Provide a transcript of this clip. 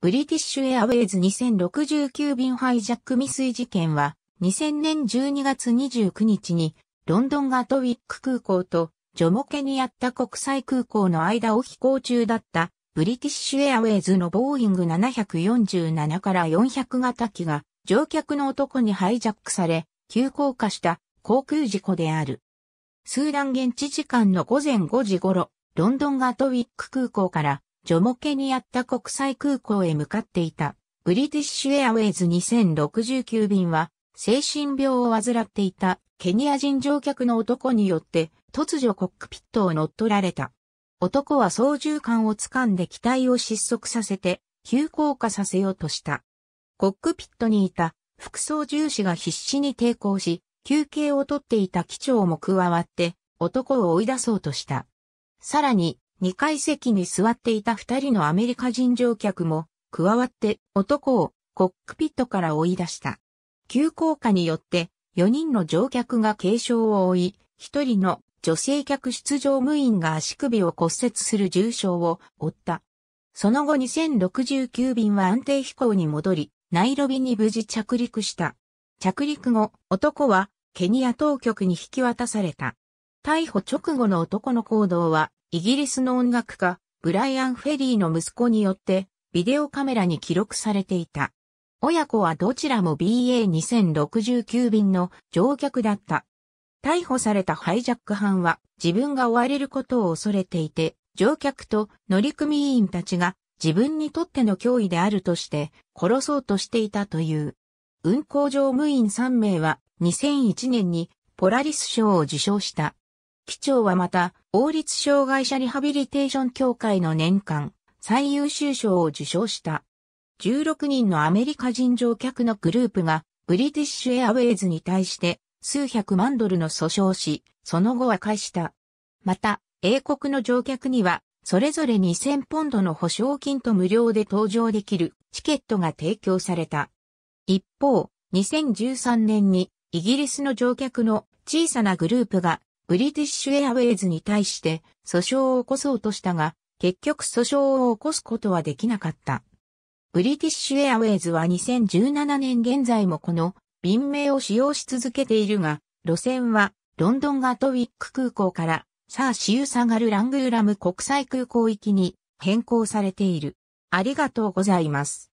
ブリティッシュエアウェイズ2069便ハイジャック未遂事件は、2000年12月29日に、ロンドンガトウィック空港と、ジョモケニアった国際空港の間を飛行中だった、ブリティッシュエアウェイズのボーイング747から400型機が、乗客の男にハイジャックされ、急降下した航空事故である。スーダン現地時間の午前5時頃、ロンドンガトウィック空港から、ジョモケにあった国際空港へ向かっていた。ブリティッシュエアウェイズ2069便は、精神病を患っていたケニア人乗客の男によって突如コックピットを乗っ取られた。男は操縦桿を掴んで機体を失速させて急降下させようとした。コックピットにいた副操縦士が必死に抵抗し、休憩をとっていた機長も加わって男を追い出そうとした。さらに二階席に座っていた二人のアメリカ人乗客も、加わって男をコックピットから追い出した。急降下によって四人の乗客が軽傷を負い、一人の女性客出場無員が足首を骨折する重傷を負った。その後2069便は安定飛行に戻り、ナイロビに無事着陸した。着陸後、男はケニア当局に引き渡された。逮捕直後の男の行動はイギリスの音楽家、ブライアン・フェリーの息子によって、ビデオカメラに記録されていた。親子はどちらも BA2069 便の乗客だった。逮捕されたハイジャック犯は自分が追われることを恐れていて、乗客と乗組員たちが自分にとっての脅威であるとして殺そうとしていたという。運行乗務員3名は2001年にポラリス賞を受賞した機長はまた、王立障害者リハビリテーション協会の年間最優秀賞を受賞した。16人のアメリカ人乗客のグループが、ブリティッシュエアウェイズに対して数百万ドルの訴訟し、その後は返した。また、英国の乗客には、それぞれ2000ポンドの保証金と無料で搭乗できるチケットが提供された。一方、2013年にイギリスの乗客の小さなグループがブリティッシュエアウェイズに対して訴訟を起こそうとしたが、結局訴訟を起こすことはできなかった。ブリティッシュエアウェイズは2017年現在もこの便名を使用し続けているが、路線はロンドンガトウィック空港からサーシウサガルラングーラム国際空港行きに変更されている。ありがとうございます。